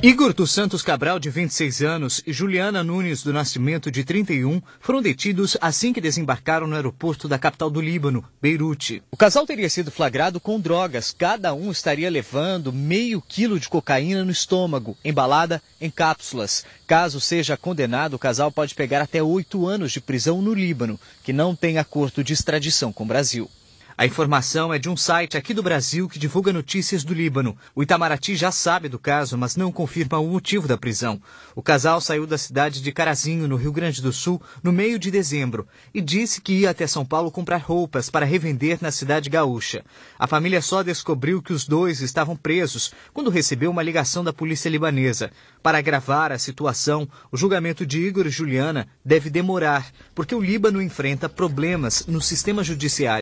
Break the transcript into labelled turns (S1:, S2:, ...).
S1: Igor dos Santos Cabral, de 26 anos, e Juliana Nunes do Nascimento, de 31, foram detidos assim que desembarcaram no aeroporto da capital do Líbano, Beirute. O casal teria sido flagrado com drogas. Cada um estaria levando meio quilo de cocaína no estômago, embalada em cápsulas. Caso seja condenado, o casal pode pegar até oito anos de prisão no Líbano, que não tem acordo de extradição com o Brasil. A informação é de um site aqui do Brasil que divulga notícias do Líbano. O Itamaraty já sabe do caso, mas não confirma o motivo da prisão. O casal saiu da cidade de Carazinho, no Rio Grande do Sul, no meio de dezembro e disse que ia até São Paulo comprar roupas para revender na cidade gaúcha. A família só descobriu que os dois estavam presos quando recebeu uma ligação da polícia libanesa. Para agravar a situação, o julgamento de Igor e Juliana deve demorar, porque o Líbano enfrenta problemas no sistema judiciário.